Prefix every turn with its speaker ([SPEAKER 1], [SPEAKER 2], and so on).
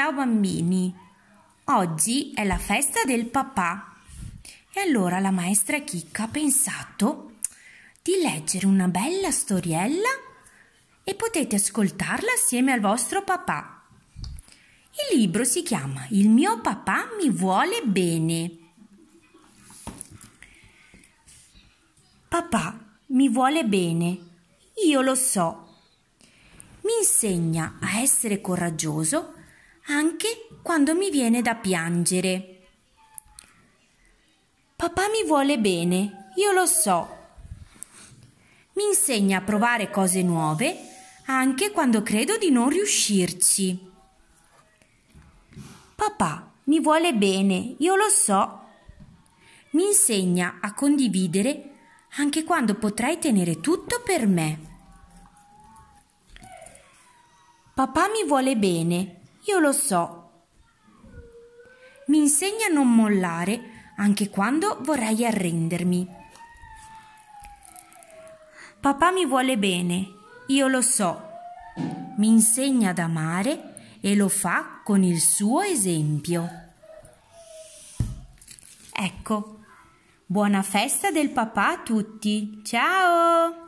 [SPEAKER 1] Ciao bambini, oggi è la festa del papà. E allora la maestra Chicca ha pensato di leggere una bella storiella e potete ascoltarla assieme al vostro papà. Il libro si chiama Il mio papà mi vuole bene. Papà mi vuole bene, io lo so. Mi insegna a essere coraggioso anche quando mi viene da piangere. Papà mi vuole bene, io lo so. Mi insegna a provare cose nuove anche quando credo di non riuscirci. Papà mi vuole bene, io lo so. Mi insegna a condividere anche quando potrei tenere tutto per me. Papà mi vuole bene, io lo so. Mi insegna a non mollare anche quando vorrei arrendermi. Papà mi vuole bene, io lo so. Mi insegna ad amare e lo fa con il suo esempio. Ecco, buona festa del papà a tutti. Ciao!